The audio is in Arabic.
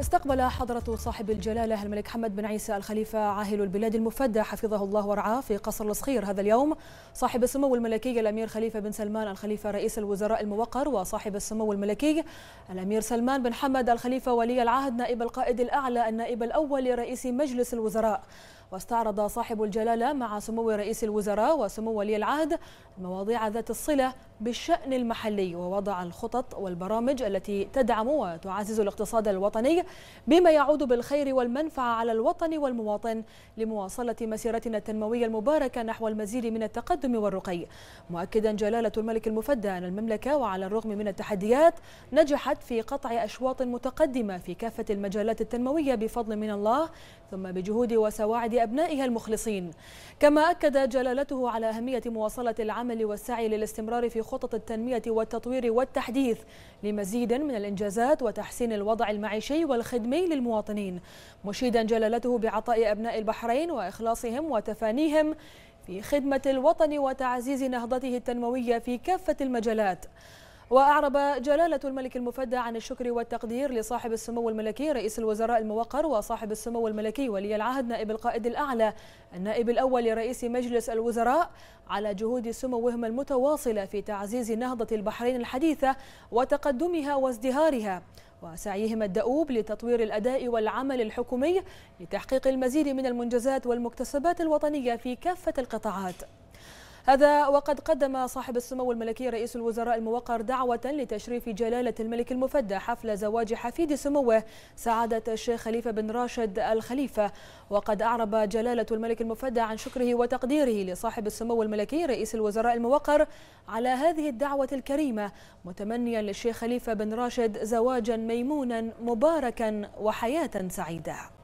استقبل حضرة صاحب الجلالة الملك حمد بن عيسى الخليفة عاهل البلاد المفدى حفظه الله ورعاه في قصر الصخير هذا اليوم صاحب السمو الملكي الأمير خليفة بن سلمان الخليفة رئيس الوزراء الموقر وصاحب السمو الملكي الأمير سلمان بن حمد الخليفة ولي العهد نائب القائد الأعلى النائب الأول لرئيس مجلس الوزراء واستعرض صاحب الجلالة مع سمو رئيس الوزراء وسمو ولي العهد المواضيع ذات الصلة بالشأن المحلي ووضع الخطط والبرامج التي تدعم وتعزز الاقتصاد الوطني بما يعود بالخير والمنفعة على الوطن والمواطن لمواصلة مسيرتنا التنموية المباركة نحو المزيد من التقدم والرقي مؤكدا جلالة الملك المفدى أن المملكة وعلى الرغم من التحديات نجحت في قطع أشواط متقدمة في كافة المجالات التنموية بفضل من الله ثم بجهود وسواعد أبنائها المخلصين كما أكد جلالته على أهمية مواصلة العمل والسعي للاستمرار في خطط التنمية والتطوير والتحديث لمزيد من الإنجازات وتحسين الوضع المعيشي وال والخدمي للمواطنين مشيدا جلالته بعطاء أبناء البحرين وإخلاصهم وتفانيهم في خدمة الوطن وتعزيز نهضته التنموية في كافة المجالات وأعرب جلالة الملك المفدى عن الشكر والتقدير لصاحب السمو الملكي رئيس الوزراء الموقر وصاحب السمو الملكي ولي العهد نائب القائد الأعلى النائب الأول لرئيس مجلس الوزراء على جهود سموهم المتواصلة في تعزيز نهضة البحرين الحديثة وتقدمها وازدهارها وسعيهم الدؤوب لتطوير الأداء والعمل الحكومي لتحقيق المزيد من المنجزات والمكتسبات الوطنية في كافة القطاعات هذا وقد قدم صاحب السمو الملكي رئيس الوزراء الموقر دعوة لتشريف جلالة الملك المفدى حفل زواج حفيد سموه سعادة الشيخ خليفة بن راشد الخليفة وقد أعرب جلالة الملك المفدى عن شكره وتقديره لصاحب السمو الملكي رئيس الوزراء الموقر على هذه الدعوة الكريمة متمنيا للشيخ خليفة بن راشد زواجا ميمونا مباركا وحياة سعيدة